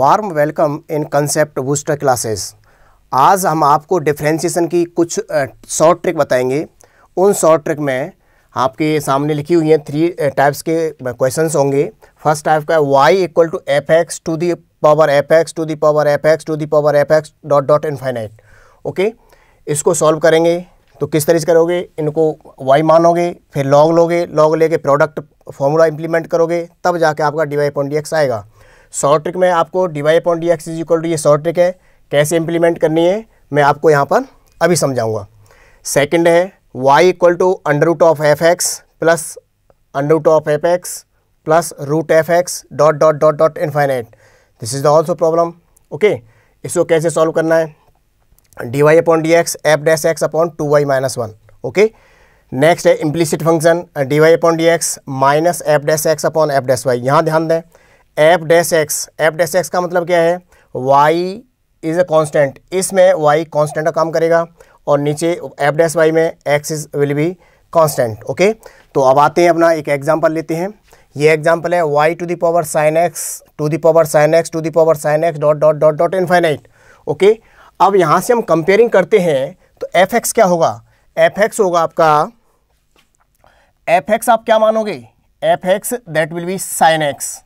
warm welcome in concept booster classes आज हम आपको डिफ्रेंसीसन की कुछ शॉर्ट ट्रिक बताएंगे उन शॉर्ट ट्रिक में आपके सामने लिखी हुई हैं थ्री टाइप्स के क्वेश्चंस होंगे फर्स्ट टाइप का Y equal to F X to the power F X to the power F X to the power F X dot dot infinite okay इसको सॉल्व करेंगे तो किस तरीके से करोगे इनको वाई मानोगे फिर लॉग लोगे लॉग लेके प्रोडक्ट फॉर्मूला इंप्लीमेंट करोगे तब जाके आपका D Y point D X आएगा शॉर्ट ट्रिक में आपको D Y upon D X is equal to ये शॉर्ट ट्रिक है कैसे इम्प्लीमेंट करनी है मैं आपको यहाँ पर अभी समझाऊँगा सेकेंड है Y equal to under root of F x plus under root of F x plus root F X dot dot dot dot infinite this is the also problem okay इसको कैसे सॉल्व करना है D Y upon D X F dash X upon two Y minus one okay next है implicit function D Y upon D x minus F dash X upon F dash Y यहाँ ध्यान दें F dash x F dash x का मतलब क्या है Y is a constant इसमें Y constant का काम करेगा और नीचे एफ डैश वाई में X is will be constant okay तो अब आते हैं अपना एक एग्जाम्पल लेते हैं ये एग्जाम्पल है Y to the power sine X to the power sine X to the power sine X dot dot dot dot infinite okay अब यहाँ से हम कंपेयरिंग करते हैं तो एफ एक्स क्या होगा एफ एक्स होगा आपका एफ एक्स आप क्या मानोगे f x that will be sine x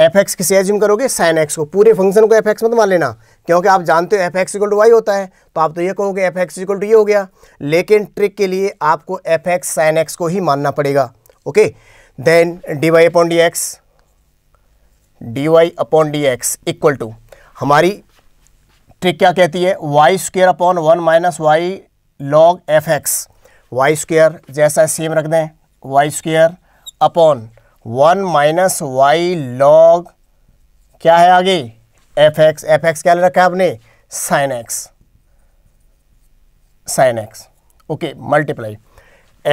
f x किसे एज्यूम करोगे साइन एक्स को पूरे फंक्शन को एफ एक्स मत मान लेना क्योंकि आप जानते हो f x equal to y होता है तो आप तो ये कहोगे एफ एक्स इक्वल टू ये हो गया लेकिन ट्रिक के लिए आपको एफ एक्स साइन एक्स को ही मानना पड़ेगा okay then d Y upon D x d Y upon D x equal to हमारी ट्रिक क्या कहती है y square upon one minus y log f x y square जैसा सेम रख दें y square upon one minus y log क्या है आगे एफ एक्स एफ एक्स क्या ले रखा है आपने sine x sine x okay multiply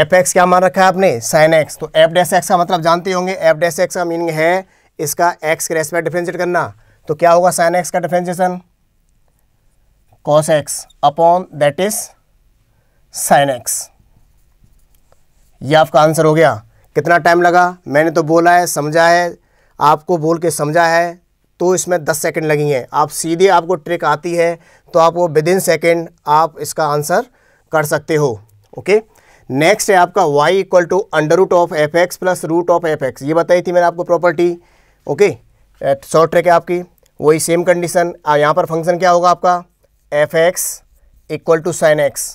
f x क्या मान रखा है आपने साइन एक्स तो एफ डैश एक्स का मतलब जानते होंगे एफ डैश एक्स का मीनिंग है इसका एक्स के रेस्पेक्ट डिफ्रेंशिएट करना तो क्या होगा साइन एक्स का differentiation cos x upon that is sine x ये आपका आंसर हो गया कितना टाइम लगा मैंने तो बोला है समझा है आपको बोल के समझा है तो इसमें दस सेकेंड लगी हैं आप सीधे आपको ट्रिक आती है तो आप वो विद इन सेकेंड आप इसका आंसर कर सकते हो ओके नेक्स्ट है आपका y equal to under root of F x plus root of F x ये बताई थी मैंने आपको प्रॉपर्टी ओके शॉर्ट ट्रिक है आपकी वही सेम कंडीशन यहाँ पर फंक्शन क्या होगा आपका f x equal to sine x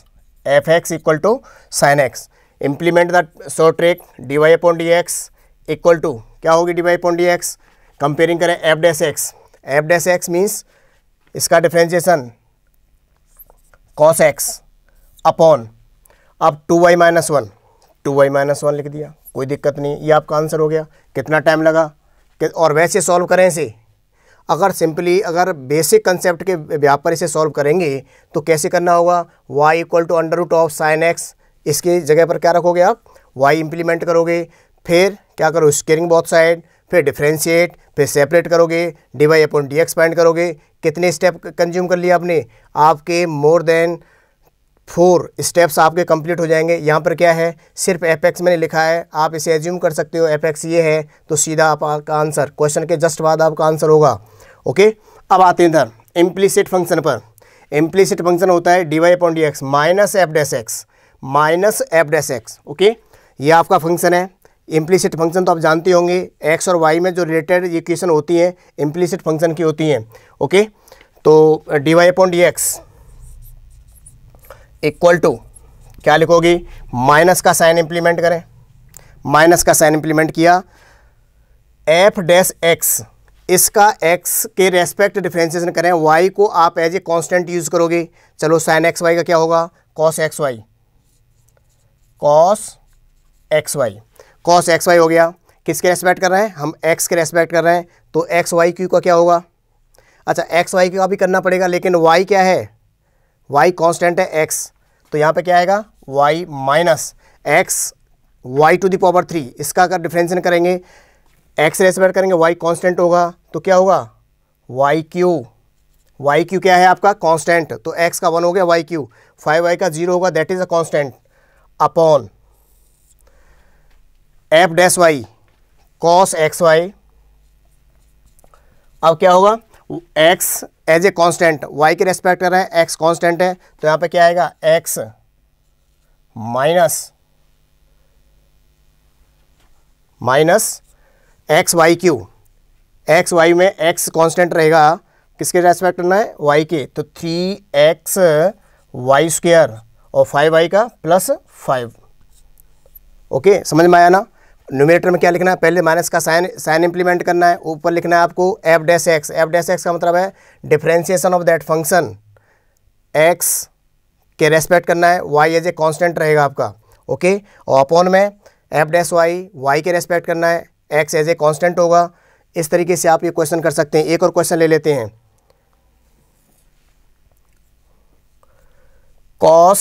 f x equal to sine x implement the short trick d Y upon D x equal to क्या होगी d Y upon D x comparing करें f dash x F dash x means इसका differentiation cos x upon अब two Y minus one two Y minus one लिख दिया कोई दिक्कत नहीं ये आपका आंसर हो गया कितना टाइम लगा कि और वैसे सॉल्व करें इसे अगर सिंपली अगर बेसिक कंसेप्ट के व्यापार इसे सॉल्व करेंगे तो कैसे करना होगा y equal to under root of sine x इसकी जगह पर क्या रखोगे आप वाई इम्प्लीमेंट करोगे फिर क्या करो स्केरिंग बॉथ साइड फिर डिफ्रेंशिएट फिर सेपरेट करोगे d Y upon d expand करोगे कितने स्टेप कंज्यूम कर लिया आपने आपके मोर देन फोर स्टेप्स आपके कंप्लीट हो जाएंगे यहाँ पर क्या है सिर्फ एपेक्स मैंने लिखा है आप इसे एज्यूम कर सकते हो एपेक्स ये है तो सीधा आपका आंसर क्वेश्चन के जस्ट बाद आपका आंसर होगा ओके अब आते हैं इधर इम्प्लीसिट फंक्शन पर इम्प्लीसिट फंक्शन होता है D Y upon D x minus f dash x minus f dash x okay ये आपका फंक्शन है इम्प्लीसिट फंक्शन तो आप जानते होंगे एक्स और वाई में जो रिलेटेड ये क्वेश्चन होती हैं इम्प्लीसिट फंक्शन की होती हैं ओके तो d Y upon D x equal to क्या लिखोगी माइनस का साइन इम्प्लीमेंट करें माइनस का साइन इम्प्लीमेंट किया एफ डैस एक्स इसका एक्स के रेस्पेक्ट डिफ्रेंसिएशन करें वाई को आप एज ए कांस्टेंट यूज़ करोगे चलो साइन एक्स वाई का क्या होगा cos x y cos x y cos x y हो गया किसके रेस्पेक्ट कर रहे हैं हम एक्स के रेस्पेक्ट कर रहे हैं तो एक्स वाई क्यू का क्या होगा अच्छा एक्स वाई क्यू का भी करना पड़ेगा लेकिन वाई क्या है वाई कॉन्स्टेंट है एक्स तो यहाँ पे क्या आएगा y minus x y to the power three इसका अगर डिफ्रेंसन करेंगे एक्स रेस्पेक्ट करेंगे वाई कॉन्स्टेंट होगा तो क्या होगा वाई क्यू वाई क्यू क्या है आपका कॉन्स्टेंट तो एक्स का वन हो गया वाई क्यू फाइव वाई का जीरो होगा that is a constant upon F dash y cos x y अब क्या होगा x as a constant y के रेस्पेक्ट कर रहे हैं एक्स कांस्टेंट है तो यहां पे क्या आएगा x minus minus x y q x y में एक्स कांस्टेंट रहेगा किसके रेस्पेक्ट करना है वाई के तो थ्री एक्स वाई स्क्वेयर और फाइव आई का प्लस फाइव ओके समझ में आया ना न्यूमिनेटर में क्या लिखना है पहले माइनस का साइन साइन इंप्लीमेंट करना है ऊपर लिखना है आपको f dash x F dash x का मतलब है differentiation of that function x के रेस्पेक्ट करना है वाई एज ए कॉन्स्टेंट रहेगा आपका ओके और अपॉन में एफ डैश वाई वाई के रेस्पेक्ट करना है एक्स एज ए कॉन्स्टेंट होगा इस तरीके से आप ये क्वेश्चन कर सकते हैं एक और क्वेश्चन ले लेते हैं cos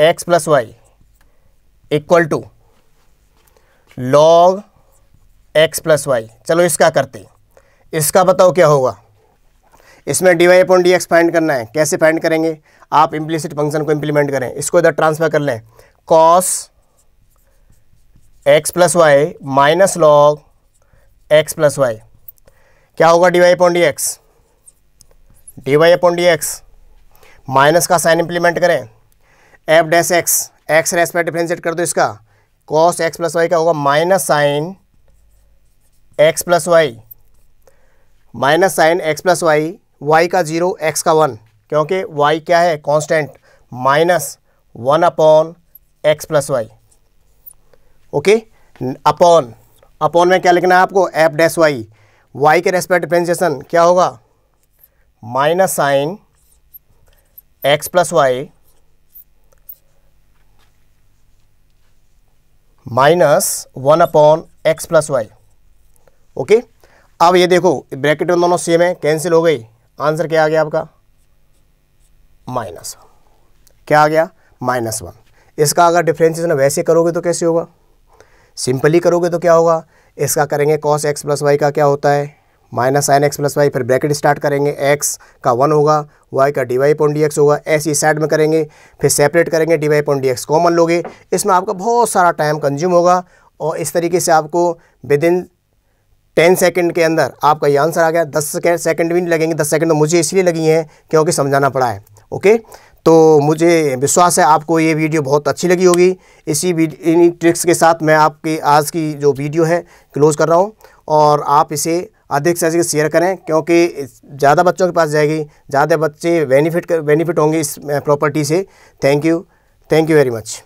x plus y equal to log x plus y चलो इसका करते इसका बताओ क्या होगा इसमें d Y upon D x find करना है कैसे फाइंड करेंगे आप इम्प्लीसिट फंक्शन को इम्प्लीमेंट करें इसको इधर ट्रांसफर कर लें cos x plus y minus log x plus y क्या होगा d Y upon D x d Y upon D x minus का साइन इंप्लीमेंट करें एफ डैस एक्स एक्स रेस पर डिफ्रेंशिएट कर दो इसका कॉस एक्स प्लस वाई का होगा minus sine x plus y minus sine x plus y y का जीरो एक्स का वन क्योंकि वाई क्या है constant minus one upon x plus y okay upon upon में क्या लिखना है आपको एफ डैस वाई वाई के रेस्पेक्ट डिफ्रेंशिएशन क्या होगा minus sine x plus y minus one upon x plus y okay अब ये देखो ब्रैकेट में दोनों सेम है कैंसिल हो गई आंसर क्या आ गया आपका माइनस क्या आ गया माइनस वन इसका अगर डिफ्रेंसिएशन वैसे करोगे तो कैसे होगा सिंपली करोगे तो क्या होगा इसका करेंगे कॉस एक्स प्लस वाई का क्या होता है minus sine x plus y फिर ब्रैकेट स्टार्ट करेंगे एक्स का वन होगा वाई का d Y point D x होगा एस इस साइड में करेंगे फिर सेपरेट करेंगे d Y point D x common लोगे इसमें आपका बहुत सारा टाइम कंज्यूम होगा और इस तरीके से आपको विद इन टेन सेकेंड के अंदर आपका ये आंसर आ गया दस सेकेंड सेकेंड भी नहीं लगेंगे दस सेकेंड तो मुझे इसलिए लगी हैं क्योंकि समझाना पड़ा है ओके तो मुझे विश्वास है आपको ये वीडियो बहुत अच्छी लगी होगी इसी इन्हीं ट्रिक्स के साथ मैं आपकी आज की जो वीडियो है क्लोज़ कर रहा हूँ और आप इसे अधिक से अधिक शेयर करें क्योंकि ज़्यादा बच्चों के पास जाएगी ज़्यादा बच्चे बेनिफिट बेनिफिट होंगे इस प्रॉपर्टी से thank you thank you very much